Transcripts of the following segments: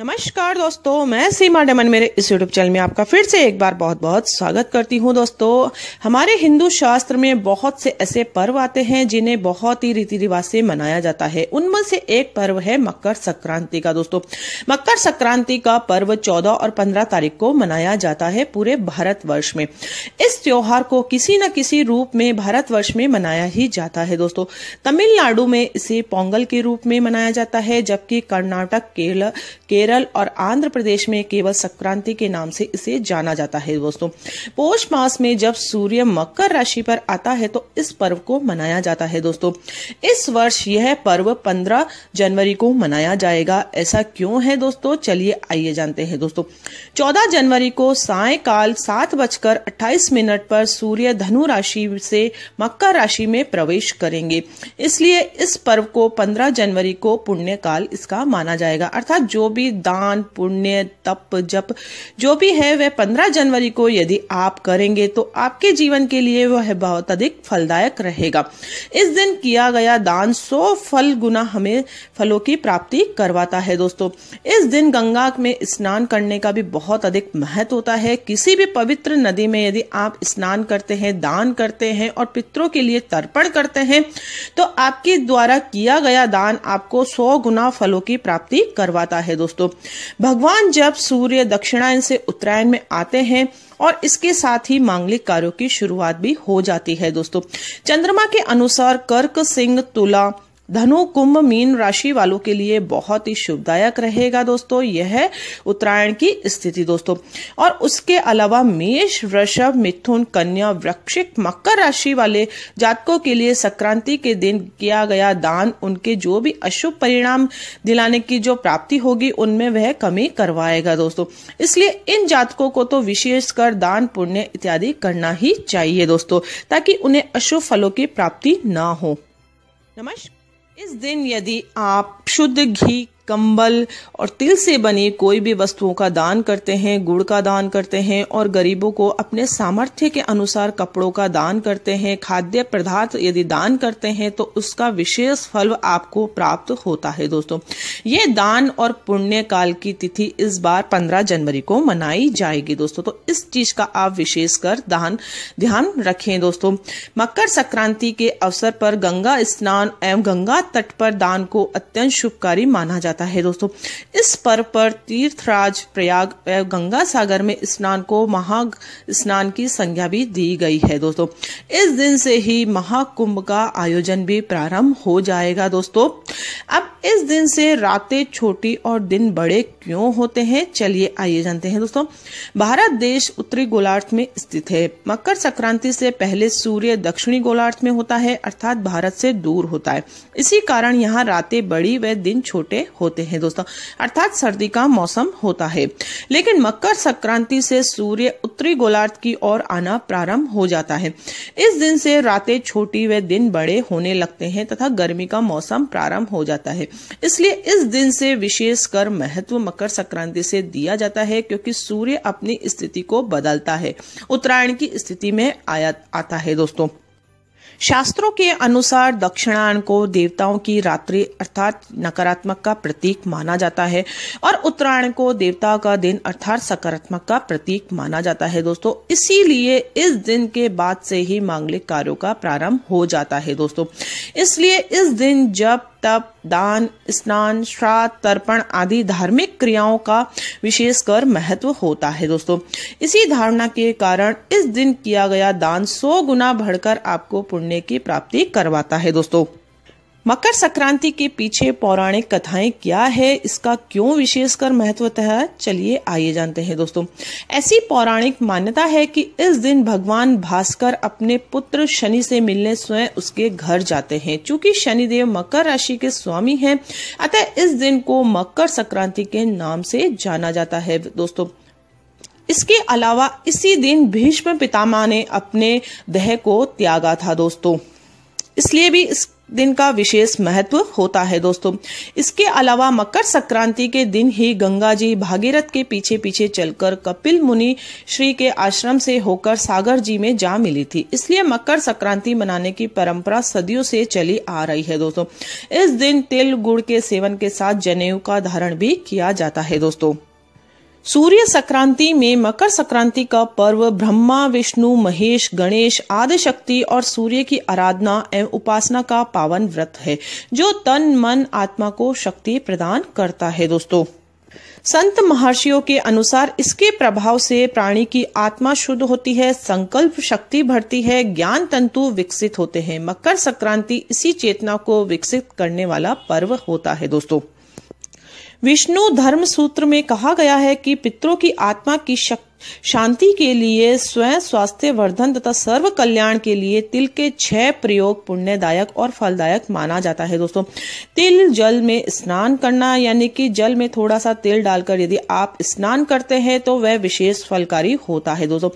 नमस्कार दोस्तों मैं सीमा डमन मेरे इस यूट्यूब चैनल में आपका फिर से एक बार बहुत बहुत स्वागत करती हूं दोस्तों हमारे हिंदू शास्त्र में बहुत से ऐसे पर्व आते हैं जिन्हें बहुत ही रीति रिवाज से मनाया जाता है उनमें से एक पर्व है मकर संक्रांति का दोस्तों मकर संक्रांति का पर्व 14 और 15 तारीख को मनाया जाता है पूरे भारतवर्ष में इस त्योहार को किसी न किसी रूप में भारतवर्ष में मनाया ही जाता है दोस्तों तमिलनाडु में इसे पोंगल के रूप में मनाया जाता है जबकि कर्नाटक केरल केरल केरल और आंध्र प्रदेश में केवल संक्रांति के नाम से इसे जाना जाता है दोस्तों पोष मास में जब सूर्य मकर राशि पर आता है तो इस पर्व को मनाया जाता है दोस्तों इस वर्ष यह पर्व 15 जनवरी को मनाया जाएगा ऐसा क्यों है दोस्तों चलिए आइए जानते हैं दोस्तों चौदह जनवरी को सायकाल सात बजकर अट्ठाईस मिनट पर सूर्य धनु राशि से मकर राशि में प्रवेश करेंगे इसलिए इस पर्व को 15 जनवरी को पुण्य काल इसका माना जाएगा अर्थात जो भी दान पुण्य तप जप जो भी है वह पंद्रह जनवरी को यदि आप करेंगे तो आपके जीवन के लिए वह बहुत अधिक फलदायक रहेगा इस दिन किया गया दान सौ फल गुना हमें फलों की प्राप्ति करवाता है दोस्तों इस दिन गंगा में स्नान करने का भी बहुत अधिक महत्व होता है किसी भी पवित्र नदी में यदि आप स्नान करते हैं दान करते हैं और पितरों के लिए तर्पण करते हैं तो आपके द्वारा किया गया दान आपको सौ गुना फलों की प्राप्ति करवाता है दोस्तों भगवान जब सूर्य दक्षिणायन से उत्तरायण में आते हैं और इसके साथ ही मांगलिक कार्यों की शुरुआत भी हो जाती है दोस्तों चंद्रमा के अनुसार कर्क सिंह तुला धनु कुंभ मीन राशि वालों के लिए बहुत ही शुभदायक रहेगा दोस्तों यह उत्तरायण की स्थिति दोस्तों और उसके अलावा मेष वृषभ मिथुन कन्या वृक्षिक मकर राशि वाले जातकों के लिए संक्रांति के दिन किया गया दान उनके जो भी अशुभ परिणाम दिलाने की जो प्राप्ति होगी उनमें वह कमी करवाएगा दोस्तों इसलिए इन जातकों को तो कर दान पुण्य इत्यादि करना ही चाहिए दोस्तों ताकि उन्हें अशुभ फलों की प्राप्ति न हो नमस्कार इस दिन यदि आप शुद्ध घी कंबल और तिल से बनी कोई भी वस्तुओं का दान करते हैं गुड़ का दान करते हैं और गरीबों को अपने सामर्थ्य के अनुसार कपड़ों का दान करते हैं खाद्य पदार्थ यदि दान करते हैं तो उसका विशेष फल आपको प्राप्त होता है दोस्तों ये दान और पुण्य काल की तिथि इस बार पंद्रह जनवरी को मनाई जाएगी दोस्तों तो इस चीज का आप विशेष कर दान ध्यान रखें दोस्तों मकर संक्रांति के अवसर पर गंगा स्नान एवं गंगा तट पर दान को अत्यंत शुभकारी माना जाता जाता है दोस्तों इस पर्व पर तीर्थराज प्रयाग गंगा सागर में स्नान को महा स्नान की संज्ञा भी दी गई है दोस्तों इस दिन से ही महाकुंभ का आयोजन भी प्रारंभ हो जाएगा दोस्तों अब इस दिन से रातें छोटी और दिन बड़े क्यों होते हैं चलिए आइए जानते हैं दोस्तों भारत देश उत्तरी गोलार्थ में स्थित है मकर संक्रांति से पहले सूर्य दक्षिणी गोलार्थ में होता है अर्थात भारत से दूर होता है इसी कारण यहाँ रातें बड़ी व दिन छोटे हो होते हैं दोस्तों अर्थात सर्दी का मौसम होता है लेकिन मकर संक्रांति से सूर्य उत्तरी गोलार्ध की ओर आना प्रारंभ हो जाता है इस दिन से रातें छोटी व दिन बड़े होने लगते हैं तथा गर्मी का मौसम प्रारंभ हो जाता है इसलिए इस दिन से विशेष कर महत्व मकर संक्रांति से दिया जाता है क्योंकि सूर्य अपनी स्थिति को बदलता है उत्तरायण की स्थिति में आया आता है दोस्तों शास्त्रों के अनुसार दक्षिणायन को देवताओं की रात्रि अर्थात नकारात्मक का प्रतीक माना जाता है और उत्तरायण को देवता का दिन अर्थात सकारात्मक का प्रतीक माना जाता है दोस्तों इसीलिए इस दिन के बाद से ही मांगलिक कार्यों का प्रारंभ हो जाता है दोस्तों इसलिए इस दिन जब तप दान स्नान श्राद्ध तर्पण आदि धार्मिक क्रियाओं का विशेषकर महत्व होता है दोस्तों इसी धारणा के कारण इस दिन किया गया दान सौ गुना बढ़कर आपको पुण्य की प्राप्ति करवाता है दोस्तों मकर संक्रांति के पीछे पौराणिक कथाएं क्या है इसका क्यों विशेषकर महत्व है चलिए आइए जानते हैं दोस्तों ऐसी पौराणिक मान्यता है कि इस दिन भगवान भास्कर अपने पुत्र शनि से मिलने स्वयं उसके घर जाते हैं चूंकि शनिदेव मकर राशि के स्वामी हैं अतः इस दिन को मकर संक्रांति के नाम से जाना जाता है दोस्तों इसके अलावा इसी दिन भीष्म पितामा ने अपने देह को त्यागा था दोस्तों इसलिए भी इस दिन का विशेष महत्व होता है दोस्तों इसके अलावा मकर संक्रांति के दिन ही गंगा जी भागीरथ के पीछे पीछे चलकर कपिल मुनि श्री के आश्रम से होकर सागर जी में जा मिली थी इसलिए मकर संक्रांति मनाने की परंपरा सदियों से चली आ रही है दोस्तों इस दिन तिल गुड़ के सेवन के साथ जनेऊ का धारण भी किया जाता है दोस्तों सूर्य संक्रांति में मकर संक्रांति का पर्व ब्रह्मा विष्णु महेश गणेश आदि शक्ति और सूर्य की आराधना एवं उपासना का पावन व्रत है जो तन मन आत्मा को शक्ति प्रदान करता है दोस्तों संत महर्षियों के अनुसार इसके प्रभाव से प्राणी की आत्मा शुद्ध होती है संकल्प शक्ति बढ़ती है ज्ञान तंतु विकसित होते हैं मकर संक्रांति इसी चेतना को विकसित करने वाला पर्व होता है दोस्तों विष्णु धर्म सूत्र में कहा गया है कि पितरों की आत्मा की शक्ति शांति के लिए स्वयं स्वास्थ्य वर्धन तथा सर्व कल्याण के लिए तिल के छह प्रयोग पुण्यदायक और फलदायक माना जाता है दोस्तों तिल जल में स्नान करना यानी कि जल में थोड़ा सा तिल डालकर यदि आप स्नान करते हैं तो वह विशेष फलकारी होता है दोस्तों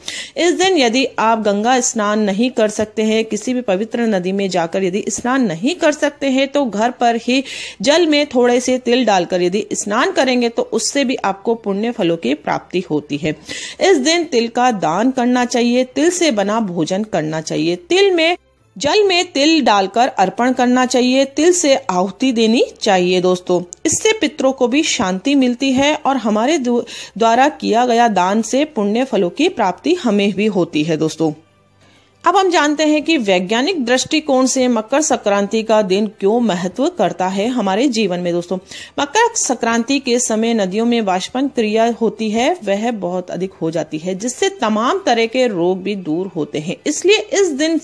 इस दिन यदि आप गंगा स्नान नहीं कर सकते हैं किसी भी पवित्र नदी में जाकर यदि स्नान नहीं कर सकते हैं तो घर पर ही जल में थोड़े से तिल डालकर यदि स्नान करेंगे तो उससे भी आपको पुण्य फलों की प्राप्ति होती है इस दिन तिल का दान करना चाहिए तिल से बना भोजन करना चाहिए तिल में जल में तिल डालकर अर्पण करना चाहिए तिल से आहुति देनी चाहिए दोस्तों इससे पितरों को भी शांति मिलती है और हमारे द्वारा किया गया दान से पुण्य फलों की प्राप्ति हमें भी होती है दोस्तों अब हम जानते हैं कि वैज्ञानिक दृष्टिकोण से मकर संक्रांति का दिन क्यों महत्व करता है हमारे जीवन में दोस्तों मकर संक्रांति के समय नदियों में वाष्पन क्रिया होती है वह बहुत अधिक हो जाती है जिससे तमाम तरह के रोग भी दूर होते हैं इसलिए इस दिन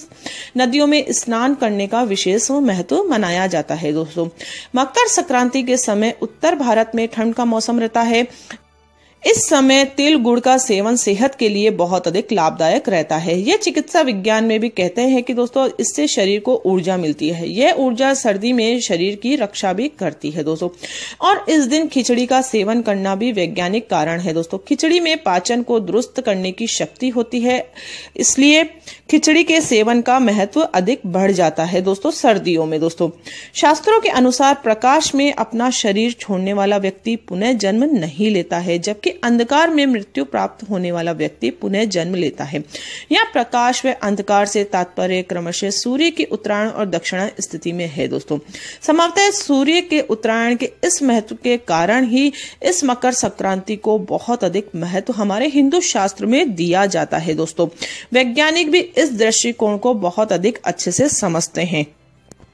नदियों में स्नान करने का विशेष महत्व मनाया जाता है दोस्तों मकर संक्रांति के समय उत्तर भारत में ठंड का मौसम रहता है इस समय तिल गुड़ का सेवन सेहत के लिए बहुत अधिक लाभदायक रहता है यह चिकित्सा विज्ञान में भी कहते हैं कि दोस्तों इससे शरीर को ऊर्जा मिलती है यह ऊर्जा सर्दी में शरीर की रक्षा भी करती है दोस्तों और इस दिन खिचड़ी का सेवन करना भी वैज्ञानिक कारण है दोस्तों खिचड़ी में पाचन को दुरुस्त करने की शक्ति होती है इसलिए खिचड़ी के सेवन का महत्व अधिक बढ़ जाता है दोस्तों सर्दियों में दोस्तों शास्त्रों के अनुसार प्रकाश में अपना शरीर छोड़ने वाला व्यक्ति पुनः जन्म नहीं लेता है जबकि कि अंधकार में मृत्यु प्राप्त होने वाला व्यक्ति पुनः जन्म लेता है यह प्रकाश व अंधकार से तात्पर्य क्रमशः सूर्य की उत्तरायण और दक्षिणा स्थिति में है दोस्तों समावतः सूर्य के उत्तरायण के इस महत्व के कारण ही इस मकर संक्रांति को बहुत अधिक महत्व हमारे हिंदू शास्त्र में दिया जाता है दोस्तों वैज्ञानिक भी इस दृष्टिकोण को बहुत अधिक अच्छे से समझते हैं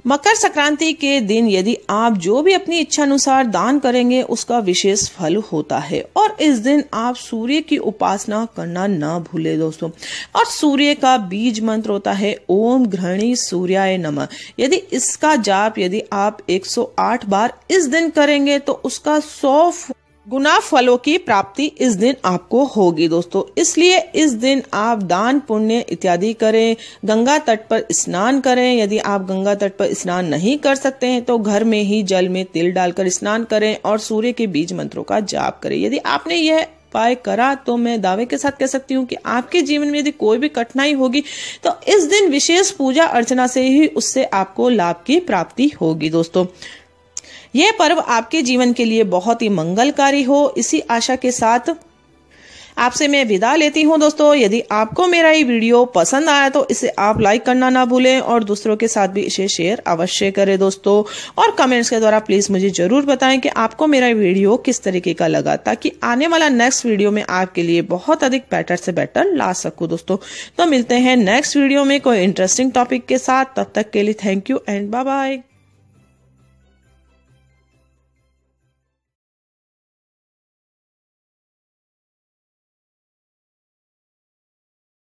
मकर संक्रांति के दिन यदि आप जो भी अपनी इच्छा अनुसार दान करेंगे उसका विशेष फल होता है और इस दिन आप सूर्य की उपासना करना ना भूले दोस्तों और सूर्य का बीज मंत्र होता है ओम घृणी सूर्याय नमः यदि इसका जाप यदि आप 108 बार इस दिन करेंगे तो उसका सौ गुना फलों की प्राप्ति इस दिन आपको होगी दोस्तों इसलिए इस दिन आप दान पुण्य इत्यादि करें गंगा तट पर स्नान करें यदि आप गंगा तट पर स्नान नहीं कर सकते हैं तो घर में ही जल में तिल डालकर स्नान करें और सूर्य के बीज मंत्रों का जाप करें यदि आपने यह उपाय करा तो मैं दावे के साथ कह सकती हूँ कि आपके जीवन में यदि कोई भी कठिनाई होगी तो इस दिन विशेष पूजा अर्चना से ही उससे आपको लाभ की प्राप्ति होगी दोस्तों यह पर्व आपके जीवन के लिए बहुत ही मंगलकारी हो इसी आशा के साथ आपसे मैं विदा लेती हूँ दोस्तों यदि आपको मेरा ये वीडियो पसंद आया तो इसे आप लाइक करना ना भूलें और दूसरों के साथ भी इसे शेयर अवश्य करें दोस्तों और कमेंट्स के द्वारा प्लीज़ मुझे ज़रूर बताएं कि आपको मेरा वीडियो किस तरीके का लगा ताकि आने वाला नेक्स्ट वीडियो में आपके लिए बहुत अधिक बेटर से बेटर ला सकूँ दोस्तों तो मिलते हैं नेक्स्ट वीडियो में कोई इंटरेस्टिंग टॉपिक के साथ तब तक के लिए thank you and bye bye